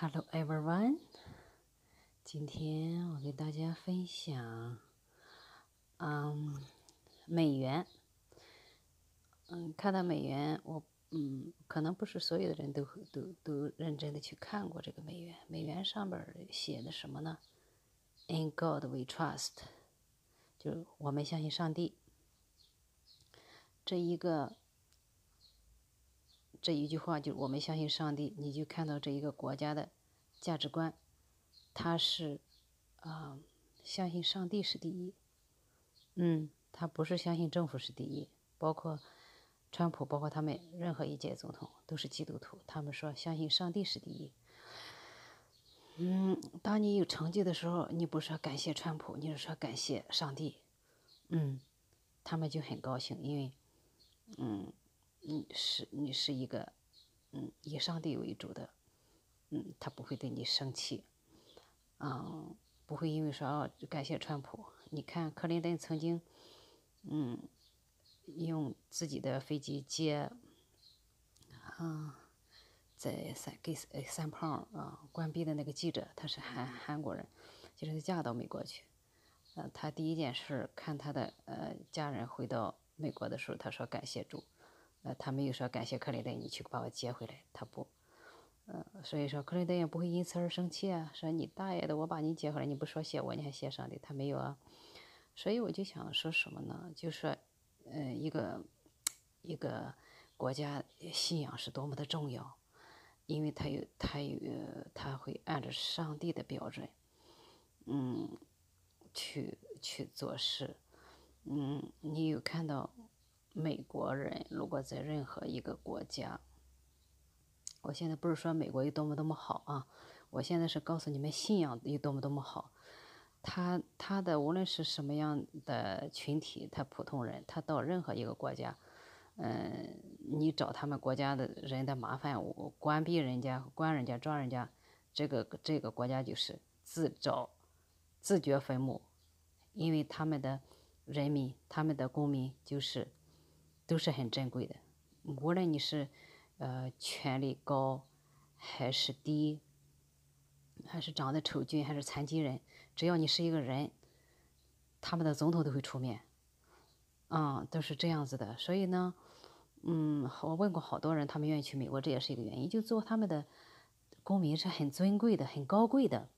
Hello, everyone. 今天我给大家分享，嗯，美元。嗯，看到美元，我嗯，可能不是所有的人都都都认真的去看过这个美元。美元上边写的什么呢？In God we trust，就我们相信上帝。这一个。这一句话就是我们相信上帝，你就看到这一个国家的价值观，他是，啊，相信上帝是第一，嗯，他不是相信政府是第一，包括川普，包括他们任何一届总统都是基督徒，他们说相信上帝是第一，嗯，当你有成绩的时候，你不说感谢川普，你是说感谢上帝，嗯，他们就很高兴，因为，嗯。你是你是一个，嗯，以上帝为主的，嗯，他不会对你生气，啊，不会因为说感谢川普。你看克林顿曾经，嗯，用自己的飞机接，啊，在三给三胖啊，关闭的那个记者，他是韩韩国人，就是嫁到美国去，呃，他第一件事看他的呃家人回到美国的时候，他说感谢主。呃，他没有说感谢克林顿，你去把我接回来，他不，嗯，所以说克林顿也不会因此而生气啊。说你大爷的，我把你接回来，你不说谢我，你还谢上帝，他没有啊。所以我就想说什么呢？就说，嗯，一个，一个国家信仰是多么的重要，因为他有他有他会按照上帝的标准，嗯，去去做事，嗯，你有看到。美国人如果在任何一个国家，我现在不是说美国有多么多么好啊，我现在是告诉你们信仰有多么多么好。他他的无论是什么样的群体，他普通人，他到任何一个国家，嗯，你找他们国家的人的麻烦，我关闭人家，关人家，抓人家，这个这个国家就是自找自掘坟墓，因为他们的人民，他们的公民就是。都是很珍贵的，无论你是，呃，权力高，还是低，还是长得丑俊，还是残疾人，只要你是一个人，他们的总统都会出面，啊，都是这样子的。所以呢，嗯，我问过好多人，他们愿意去美国，这也是一个原因，就做他们的公民是很尊贵的，很高贵的，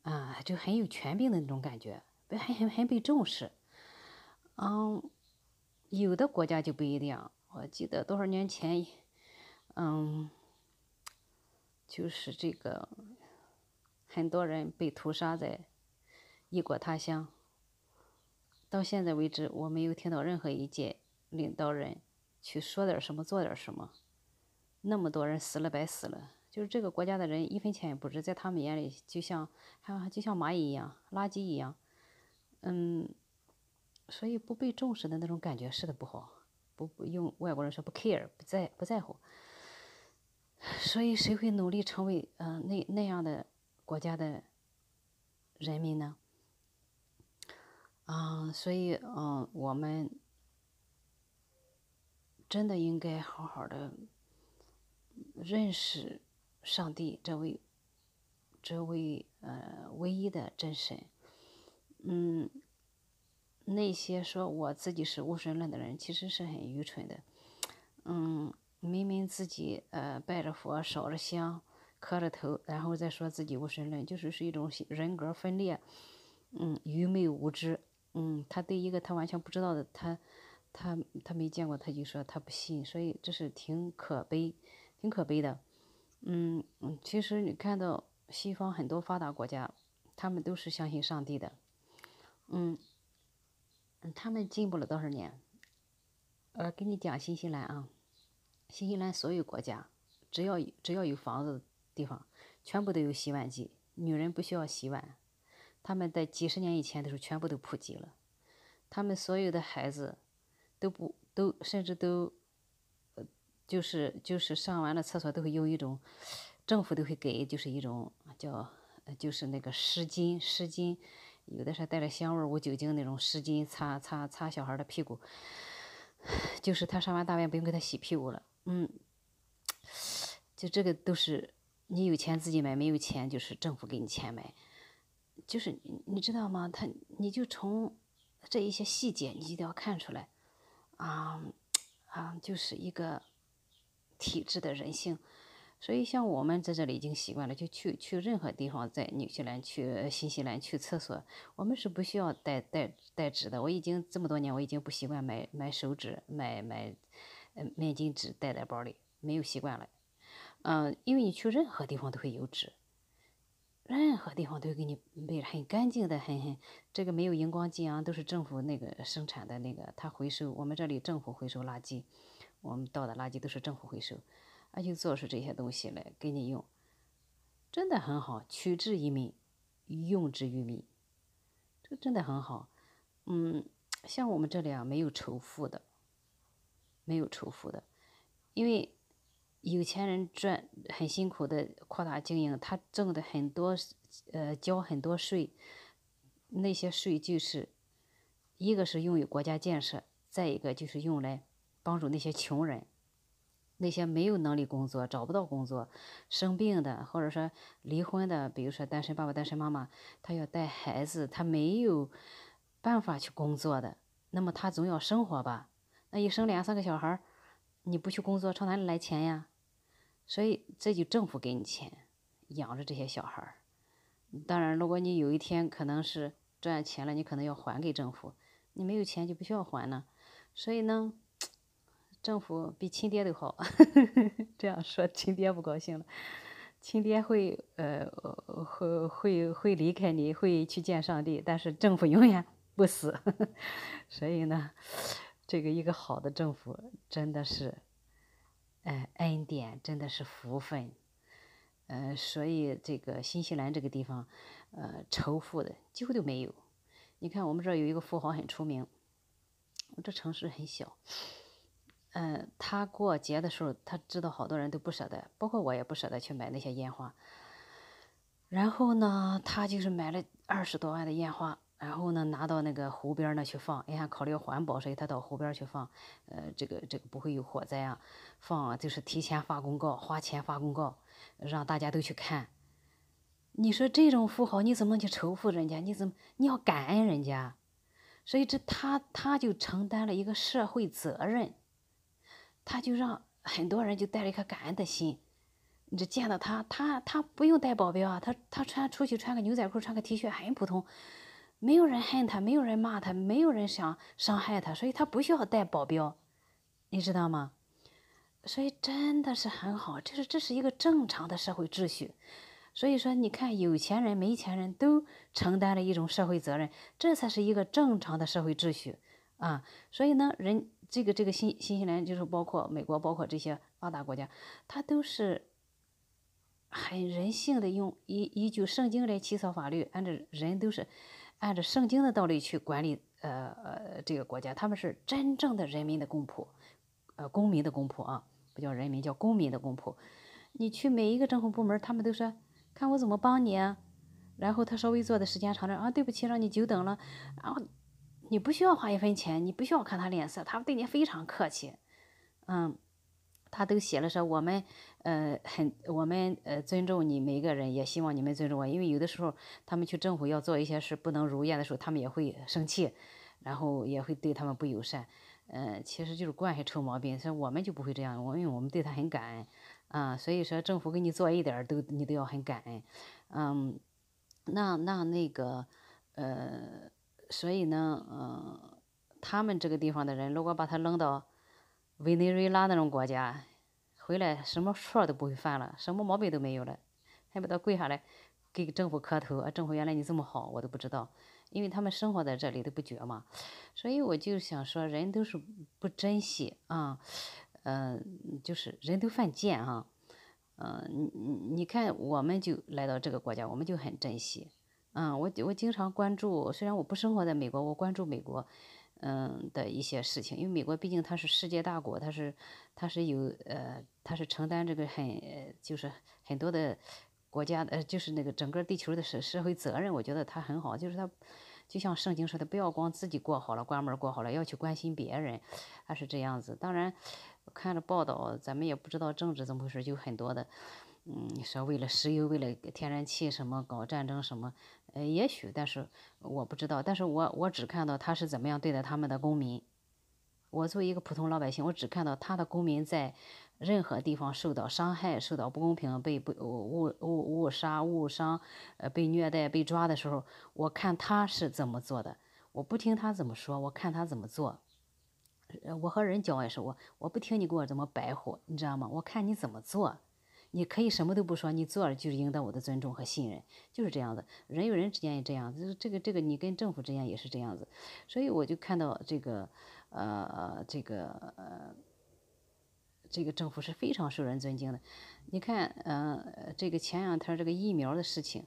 啊，就很有权柄的那种感觉，被很很很被重视，嗯。有的国家就不一样，我记得多少年前，嗯，就是这个，很多人被屠杀在异国他乡。到现在为止，我没有听到任何一届领导人去说点什么，做点什么。那么多人死了白死了，就是这个国家的人，一分钱也不值，在他们眼里就像，就像蚂蚁一样，垃圾一样，嗯。所以不被重视的那种感觉是的不好，不用外国人说不 care 不在不在乎。所以谁会努力成为嗯那那样的国家的人民呢？啊，所以嗯，我们真的应该好好的认识上帝这位这位呃唯一的真神，嗯。那些说我自己是无神论的人，其实是很愚蠢的。嗯，明明自己呃拜着佛、烧着香、磕着头，然后再说自己无神论，就是是一种人格分裂。嗯，愚昧无知。嗯，他对一个他完全不知道的他，他他没见过，他就说他不信，所以这是挺可悲，挺可悲的。嗯嗯，其实你看到西方很多发达国家，他们都是相信上帝的。嗯。他们进步了多少年？呃，给你讲新西兰啊，新西兰所有国家，只要只要有房子的地方，全部都有洗碗机，女人不需要洗碗。他们在几十年以前的时候，全部都普及了，他们所有的孩子都不都甚至都，就是就是上完了厕所都会用一种，政府都会给，就是一种叫就是那个湿巾湿巾。有的是带着香味无酒精那种湿巾擦擦擦小孩的屁股，就是他上完大便不用给他洗屁股了，嗯，就这个都是你有钱自己买，没有钱就是政府给你钱买，就是你知道吗？他你就从这一些细节你就要看出来，啊，啊，就是一个体制的人性。所以，像我们在这里已经习惯了，就去去任何地方，在纽西兰、去新西兰、去厕所，我们是不需要带带带纸的。我已经这么多年，我已经不习惯买买手纸、买买呃面巾纸带在包里，没有习惯了。嗯，因为你去任何地方都会有纸，任何地方都给你备很干净的很很，这个没有荧光剂啊，都是政府那个生产的那个，它回收我们这里政府回收垃圾，我们倒的垃圾都是政府回收。他就做出这些东西来给你用，真的很好，取之于民，用之于民，这真的很好。嗯，像我们这里啊，没有仇富的，没有仇富的，因为有钱人赚很辛苦的扩大经营，他挣的很多，呃，交很多税，那些税就是一个是用于国家建设，再一个就是用来帮助那些穷人。那些没有能力工作、找不到工作、生病的，或者说离婚的，比如说单身爸爸、单身妈妈，他要带孩子，他没有办法去工作的，那么他总要生活吧？那一生两三个小孩儿，你不去工作，从哪里来钱呀？所以这就政府给你钱，养着这些小孩儿。当然，如果你有一天可能是赚钱了，你可能要还给政府。你没有钱就不需要还呢。所以呢？政府比亲爹都好，这样说亲爹不高兴了。亲爹会呃会会会离开你，会去见上帝，但是政府永远不死。所以呢，这个一个好的政府真的是，恩典真的是福分。呃，所以这个新西兰这个地方，呃，仇富的几乎都没有。你看我们这儿有一个富豪很出名，我这城市很小。嗯，他过节的时候，他知道好多人都不舍得，包括我也不舍得去买那些烟花。然后呢，他就是买了二十多万的烟花，然后呢拿到那个湖边呢去放。哎呀，考虑环保，所以他到湖边去放。呃，这个这个不会有火灾啊。放就是提前发公告，花钱发公告，让大家都去看。你说这种富豪，你怎么去仇富人家？你怎么你要感恩人家？所以这他他就承担了一个社会责任。他就让很多人就带了一颗感恩的心，你这见到他，他他不用带保镖啊，他他穿出去穿个牛仔裤，穿个 T 恤，很普通，没有人恨他，没有人骂他，没有人想伤害他，所以他不需要带保镖，你知道吗？所以真的是很好，这是这是一个正常的社会秩序，所以说你看有钱人没钱人都承担了一种社会责任，这才是一个正常的社会秩序啊，所以呢人。这个这个新新西兰就是包括美国，包括这些发达国家，他都是很人性的，用一一句圣经来起草法律，按照人都是按照圣经的道理去管理呃呃这个国家，他们是真正的人民的公仆，呃公民的公仆啊，不叫人民，叫公民的公仆。你去每一个政府部门，他们都说看我怎么帮你，然后他稍微坐的时间长点啊，对不起，让你久等了啊。你不需要花一分钱，你不需要看他脸色，他对你非常客气，嗯，他都写了说我们，呃，很我们呃尊重你每一个人，也希望你们尊重我，因为有的时候他们去政府要做一些事不能如愿的时候，他们也会生气，然后也会对他们不友善，嗯，其实就是惯些臭毛病，所以我们就不会这样，因为我们对他很感恩，啊，所以说政府给你做一点都你都要很感恩，嗯，那那那个，呃。所以呢，嗯，他们这个地方的人，如果把他扔到委内瑞拉那种国家，回来什么错都不会犯了，什么毛病都没有了，还不得跪下来给政府磕头？啊，政府原来你这么好，我都不知道，因为他们生活在这里都不觉嘛。所以我就想说，人都是不珍惜啊，嗯，就是人都犯贱啊，嗯，你看，我们就来到这个国家，我们就很珍惜。嗯，我我经常关注，虽然我不生活在美国，我关注美国，嗯的一些事情，因为美国毕竟它是世界大国，它是它是有呃，它是承担这个很就是很多的国家呃，就是那个整个地球的社社会责任，我觉得它很好，就是它就像圣经说的，不要光自己过好了，关门过好了，要去关心别人，它是这样子。当然，看着报道，咱们也不知道政治怎么回事，就很多的。嗯，说为了石油，为了天然气，什么搞战争什么，呃，也许，但是我不知道，但是我我只看到他是怎么样对待他们的公民。我作为一个普通老百姓，我只看到他的公民在任何地方受到伤害、受到不公平、被不误误误杀、误伤，呃，被虐待、被抓的时候，我看他是怎么做的。我不听他怎么说，我看他怎么做。我和人讲也是，我我不听你给我怎么白活，你知道吗？我看你怎么做。你可以什么都不说，你做了就是赢得我的尊重和信任，就是这样子。人与人之间也这样子，就是这个这个，你跟政府之间也是这样子。所以我就看到这个，呃，这个，这个政府是非常受人尊敬的。你看，嗯，这个前两天这个疫苗的事情，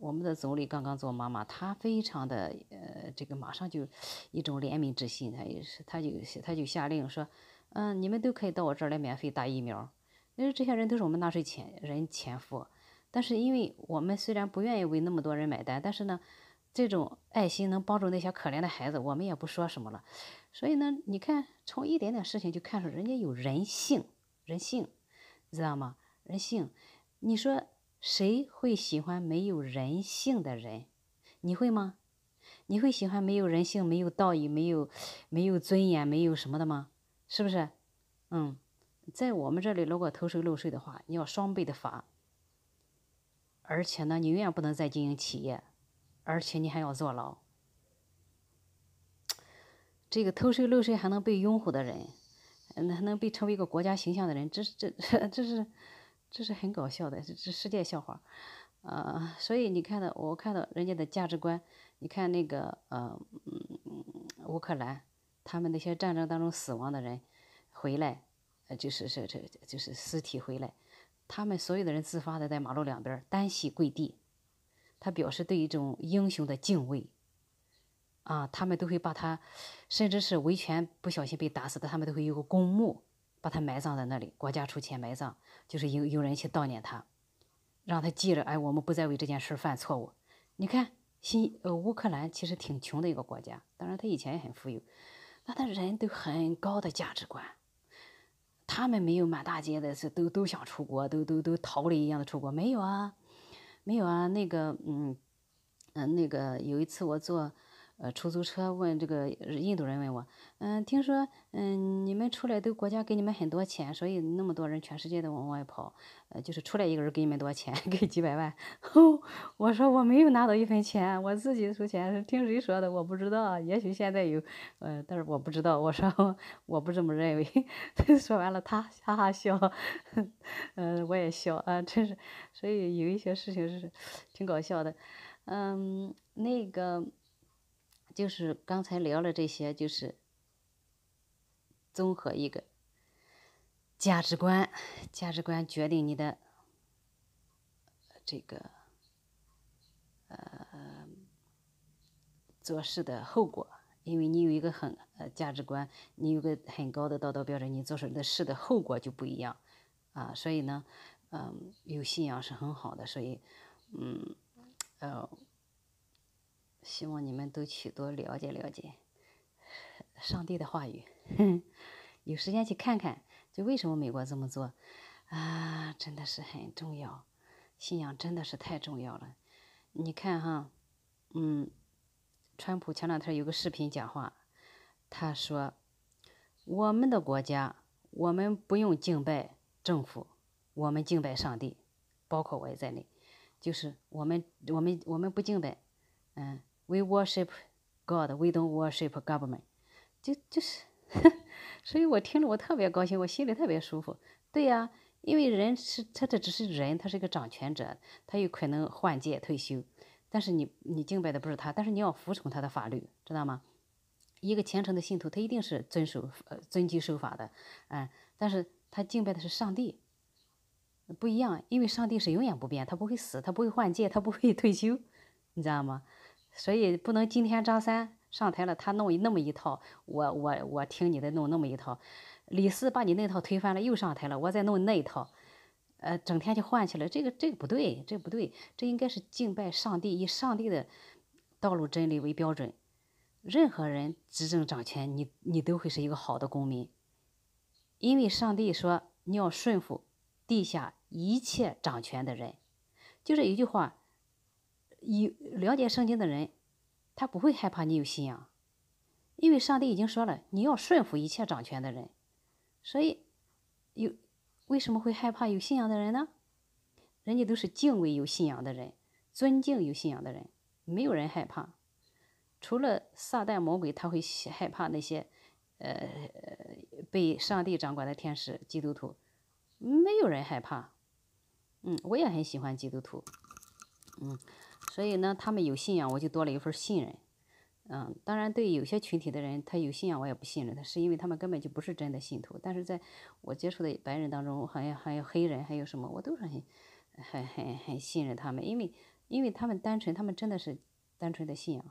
我们的总理刚刚做妈妈，她非常的，呃，这个马上就一种怜悯之心，她也是，她就她就下令说，嗯，你们都可以到我这儿来免费打疫苗。因为这些人都是我们纳税钱人钱付，但是因为我们虽然不愿意为那么多人买单，但是呢，这种爱心能帮助那些可怜的孩子，我们也不说什么了。所以呢，你看从一点点事情就看出人家有人性，人性，知道吗？人性，你说谁会喜欢没有人性的人？你会吗？你会喜欢没有人性、没有道义、没有没有尊严、没有什么的吗？是不是？嗯。在我们这里，如果偷税漏税的话，你要双倍的罚，而且呢，你永远不能再经营企业，而且你还要坐牢。这个偷税漏税还能被拥护的人，还能被称为一个国家形象的人，这是这这是这是很搞笑的，这这世界笑话。啊，所以你看到我看到人家的价值观，你看那个呃，乌克兰他们那些战争当中死亡的人回来。就是是这就是尸体回来，他们所有的人自发的在马路两边单膝跪地，他表示对一种英雄的敬畏。啊，他们都会把他，甚至是维权不小心被打死的，他们都会有个公墓，把他埋葬在那里，国家出钱埋葬，就是有有人去悼念他，让他记着，哎，我们不再为这件事犯错误。你看，新呃乌克兰其实挺穷的一个国家，当然他以前也很富有，但他人都很高的价值观。他们没有满大街的是都都想出国，都都都逃离一样的出国没有啊，没有啊，那个嗯嗯那个有一次我做。呃，出租车问这个印度人问我，嗯，听说，嗯，你们出来都国家给你们很多钱，所以那么多人全世界都往外跑，呃，就是出来一个人给你们多少钱？给几百万？我说我没有拿到一分钱，我自己出钱。是听谁说的？我不知道，也许现在有，呃，但是我不知道。我说我不这么认为。说完了，他哈哈笑，嗯，我也笑，啊，真是，所以有一些事情是挺搞笑的，嗯，那个。就是刚才聊了这些，就是综合一个价值观，价值观决定你的这个呃做事的后果。因为你有一个很呃价值观，你有个很高的道德标准，你做出来的事的后果就不一样啊。所以呢，嗯，有信仰是很好的，所以，嗯，呃。希望你们都去多了解了解上帝的话语，有时间去看看，就为什么美国这么做，啊，真的是很重要，信仰真的是太重要了。你看哈，嗯，川普前两天有个视频讲话，他说，我们的国家，我们不用敬拜政府，我们敬拜上帝，包括我也在内，就是我们我们我们不敬拜，嗯。We worship God. We don't worship government. 就就是，所以我听着我特别高兴，我心里特别舒服。对呀，因为人是他，这只是人，他是一个掌权者，他有可能换届退休。但是你你敬拜的不是他，但是你要服从他的法律，知道吗？一个虔诚的信徒，他一定是遵守呃遵纪守法的。嗯，但是他敬拜的是上帝，不一样，因为上帝是永远不变，他不会死，他不会换届，他不会退休，你知道吗？所以不能今天张三上台了，他弄那么一套，我我我听你的弄那么一套，李四把你那套推翻了，又上台了，我再弄那一套，呃，整天就换起来，这个这个不对，这不对，这应该是敬拜上帝，以上帝的道路真理为标准，任何人执政掌权，你你都会是一个好的公民，因为上帝说你要顺服地下一切掌权的人，就这一句话。有了解圣经的人，他不会害怕你有信仰，因为上帝已经说了，你要顺服一切掌权的人。所以，有为什么会害怕有信仰的人呢？人家都是敬畏有信仰的人，尊敬有信仰的人，没有人害怕，除了撒旦魔鬼，他会害怕那些呃被上帝掌管的天使、基督徒，没有人害怕。嗯，我也很喜欢基督徒。嗯。所以呢，他们有信仰，我就多了一份信任。嗯，当然，对有些群体的人，他有信仰，我也不信任他，是因为他们根本就不是真的信徒。但是在我接触的白人当中，还有还有黑人，还有什么，我都是很、很、很、很信任他们，因为因为他们单纯，他们真的是单纯的信仰。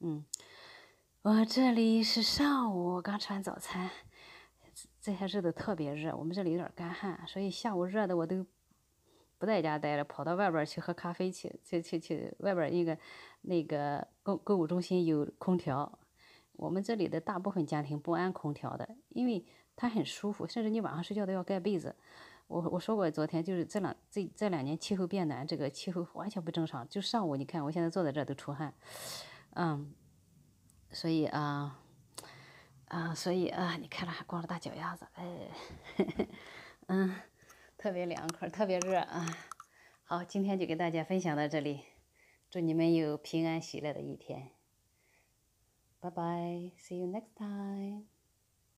嗯，我这里是上午刚吃完早餐，这些日子特别热，我们这里有点干旱，所以下午热的我都。不在家待着，跑到外边去喝咖啡去，去去去外边那个那个购购物中心有空调。我们这里的大部分家庭不安空调的，因为它很舒服，甚至你晚上睡觉都要盖被子。我我说过，昨天就是这两这这两年气候变暖，这个气候完全不正常。就上午你看，我现在坐在这都出汗，嗯，所以啊啊，所以啊，你看了还光着大脚丫子，哎，嗯。特别凉快，特别热啊！好，今天就给大家分享到这里，祝你们有平安喜乐的一天，拜拜，see you next time。